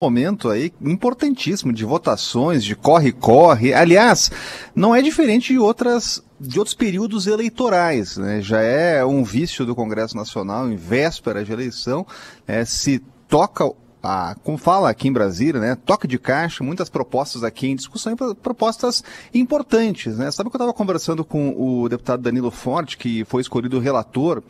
momento aí importantíssimo de votações, de corre-corre. Aliás, não é diferente de outras de outros períodos eleitorais, né? Já é um vício do Congresso Nacional em véspera de eleição, é, se toca a, como fala aqui em Brasília, né? Toque de caixa, muitas propostas aqui em discussão, propostas importantes, né? Sabe que eu estava conversando com o deputado Danilo Forte, que foi escolhido relator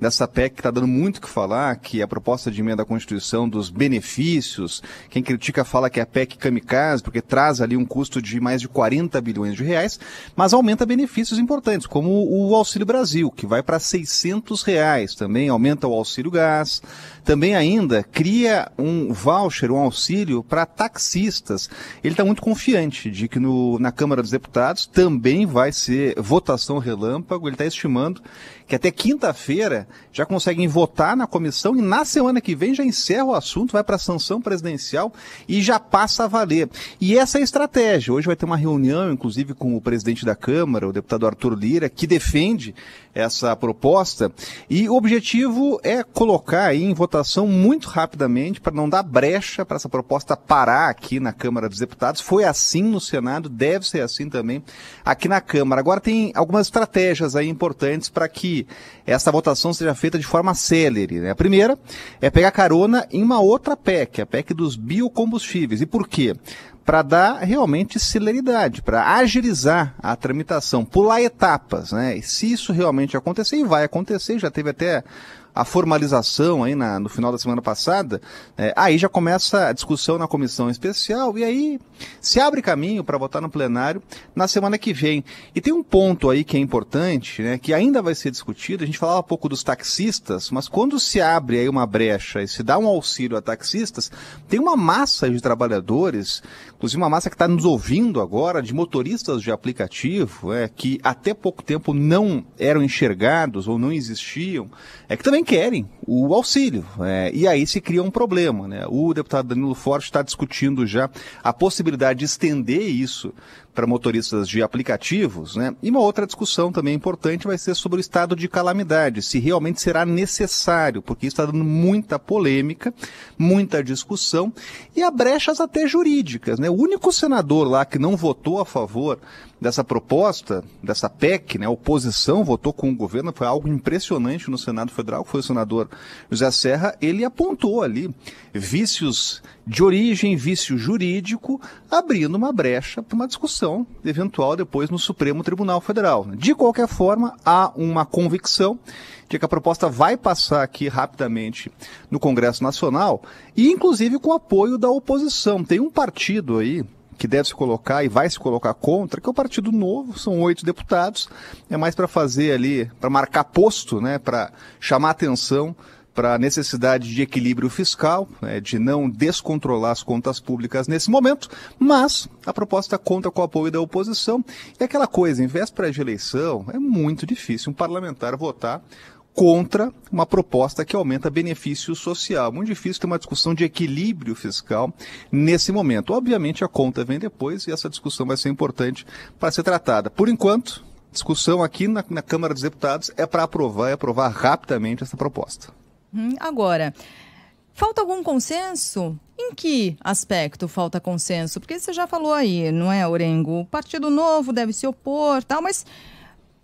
dessa PEC que está dando muito o que falar, que é a proposta de emenda à Constituição dos benefícios. Quem critica fala que é a PEC kamikaze, porque traz ali um custo de mais de 40 bilhões de reais, mas aumenta benefícios importantes, como o Auxílio Brasil, que vai para 600 reais. Também aumenta o Auxílio Gás. Também ainda cria um um voucher, um auxílio para taxistas. Ele está muito confiante de que no, na Câmara dos Deputados também vai ser votação relâmpago. Ele está estimando que até quinta-feira já conseguem votar na comissão e na semana que vem já encerra o assunto, vai para a sanção presidencial e já passa a valer. E essa é a estratégia. Hoje vai ter uma reunião, inclusive, com o presidente da Câmara, o deputado Arthur Lira, que defende essa proposta. E o objetivo é colocar aí em votação muito rapidamente, para não dar brecha para essa proposta parar aqui na Câmara dos Deputados. Foi assim no Senado, deve ser assim também aqui na Câmara. Agora tem algumas estratégias aí importantes para que essa votação seja feita de forma célere. Né? A primeira é pegar carona em uma outra PEC, a PEC dos biocombustíveis. E por quê? para dar realmente celeridade, para agilizar a tramitação, pular etapas, né? E se isso realmente acontecer, e vai acontecer, já teve até a formalização aí na, no final da semana passada, é, aí já começa a discussão na comissão especial e aí se abre caminho para votar no plenário na semana que vem. E tem um ponto aí que é importante, né, que ainda vai ser discutido. A gente falava um pouco dos taxistas, mas quando se abre aí uma brecha e se dá um auxílio a taxistas, tem uma massa de trabalhadores, inclusive uma massa que está nos ouvindo agora, de motoristas de aplicativo, é, que até pouco tempo não eram enxergados ou não existiam, é que também querem o auxílio. É, e aí se cria um problema. Né? O deputado Danilo Forte está discutindo já a possibilidade de estender isso para motoristas de aplicativos. Né? E uma outra discussão também importante vai ser sobre o estado de calamidade, se realmente será necessário, porque isso está dando muita polêmica, muita discussão e há brechas até jurídicas. Né? O único senador lá que não votou a favor dessa proposta, dessa PEC, né? a oposição votou com o governo, foi algo impressionante no Senado Federal, foi o senador José Serra, ele apontou ali vícios de origem, vício jurídico, abrindo uma brecha para uma discussão eventual depois no Supremo Tribunal Federal. De qualquer forma, há uma convicção de que a proposta vai passar aqui rapidamente no Congresso Nacional, e inclusive com apoio da oposição. Tem um partido aí, que deve se colocar e vai se colocar contra, que é o Partido Novo, são oito deputados, é mais para fazer ali, para marcar posto, né, para chamar atenção para a necessidade de equilíbrio fiscal, né, de não descontrolar as contas públicas nesse momento, mas a proposta conta com o apoio da oposição. E aquela coisa, em véspera de eleição, é muito difícil um parlamentar votar contra uma proposta que aumenta benefício social. Muito difícil ter uma discussão de equilíbrio fiscal nesse momento. Obviamente a conta vem depois e essa discussão vai ser importante para ser tratada. Por enquanto, discussão aqui na, na Câmara dos Deputados é para aprovar e aprovar rapidamente essa proposta. Hum, agora, falta algum consenso? Em que aspecto falta consenso? Porque você já falou aí, não é, Orengo? O Partido Novo deve se opor, tal, mas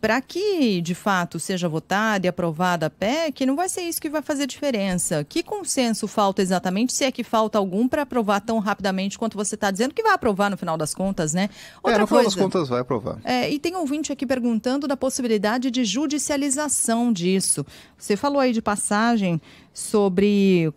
para que, de fato, seja votada e aprovada a PEC, não vai ser isso que vai fazer diferença. Que consenso falta exatamente, se é que falta algum, para aprovar tão rapidamente quanto você está dizendo que vai aprovar no final das contas, né? Outra é, no coisa, final das contas vai aprovar. É, e tem ouvinte aqui perguntando da possibilidade de judicialização disso. Você falou aí de passagem sobre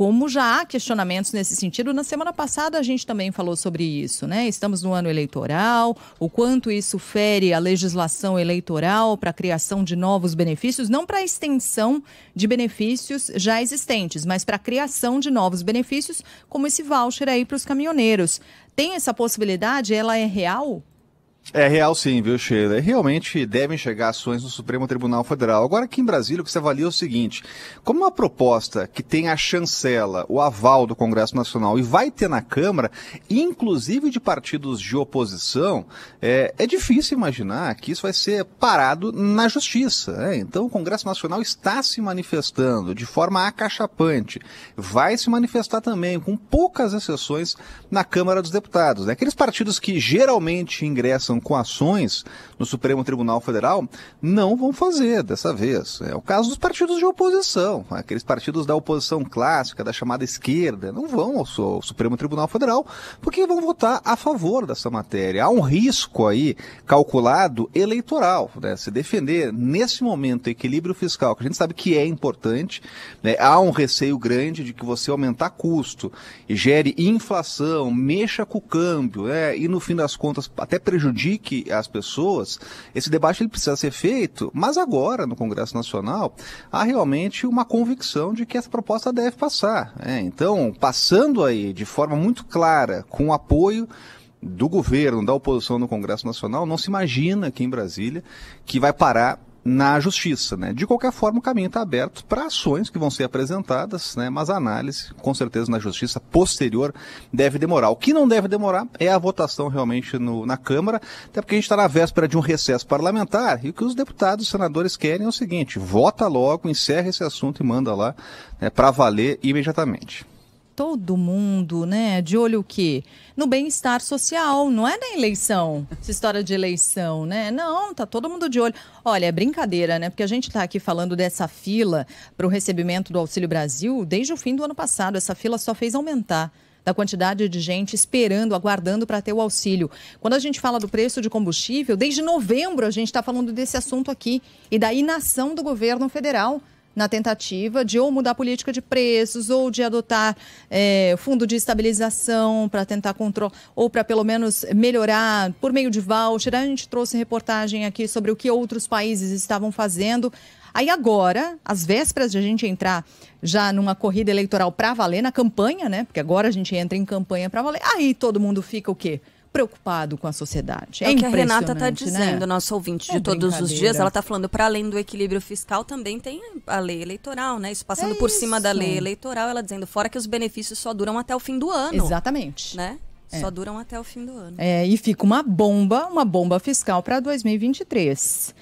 como já há questionamentos nesse sentido. Na semana passada a gente também falou sobre isso, né? Estamos no ano eleitoral, o quanto isso fere a legislação eleitoral para a criação de novos benefícios, não para a extensão de benefícios já existentes, mas para a criação de novos benefícios, como esse voucher aí para os caminhoneiros. Tem essa possibilidade? Ela é real? É real sim, viu, Sheila? Realmente devem chegar ações no Supremo Tribunal Federal. Agora, aqui em Brasília, o que se avalia é o seguinte: como uma proposta que tem a chancela, o aval do Congresso Nacional e vai ter na Câmara, inclusive de partidos de oposição, é, é difícil imaginar que isso vai ser parado na Justiça. Né? Então, o Congresso Nacional está se manifestando de forma acachapante, vai se manifestar também, com poucas exceções, na Câmara dos Deputados. Né? Aqueles partidos que geralmente ingressam com ações no Supremo Tribunal Federal, não vão fazer dessa vez. É o caso dos partidos de oposição, aqueles partidos da oposição clássica, da chamada esquerda, não vão ao Supremo Tribunal Federal porque vão votar a favor dessa matéria. Há um risco aí calculado eleitoral, né? se defender nesse momento o equilíbrio fiscal, que a gente sabe que é importante, né? há um receio grande de que você aumentar custo e gere inflação, mexa com o câmbio, né? e no fim das contas até prejudica indique as pessoas, esse debate ele precisa ser feito, mas agora, no Congresso Nacional, há realmente uma convicção de que essa proposta deve passar. Né? Então, passando aí de forma muito clara, com apoio do governo, da oposição no Congresso Nacional, não se imagina aqui em Brasília que vai parar na justiça. Né? De qualquer forma, o caminho está aberto para ações que vão ser apresentadas, né? mas a análise, com certeza, na justiça posterior deve demorar. O que não deve demorar é a votação realmente no, na Câmara, até porque a gente está na véspera de um recesso parlamentar e o que os deputados e senadores querem é o seguinte: vota logo, encerra esse assunto e manda lá né, para valer imediatamente todo mundo, né, de olho o quê? No bem-estar social, não é na eleição. Essa história de eleição, né? Não, tá todo mundo de olho. Olha, é brincadeira, né? Porque a gente tá aqui falando dessa fila para o recebimento do Auxílio Brasil desde o fim do ano passado. Essa fila só fez aumentar da quantidade de gente esperando, aguardando para ter o auxílio. Quando a gente fala do preço de combustível, desde novembro a gente está falando desse assunto aqui e da inação do governo federal na tentativa de ou mudar a política de preços ou de adotar é, fundo de estabilização para tentar controlar ou para pelo menos melhorar por meio de voucher. A gente trouxe reportagem aqui sobre o que outros países estavam fazendo. Aí agora, às vésperas de a gente entrar já numa corrida eleitoral para valer, na campanha, né? Porque agora a gente entra em campanha para valer. Aí todo mundo fica o quê? preocupado com a sociedade. É, é o que a Renata está né? dizendo, né? nosso ouvinte é de todos os dias. Ela está falando para além do equilíbrio fiscal também tem a lei eleitoral, né? Isso passando é por isso. cima da lei eleitoral, ela dizendo fora que os benefícios só duram até o fim do ano. Exatamente. Né? É. Só duram até o fim do ano. É, e fica uma bomba, uma bomba fiscal para 2023.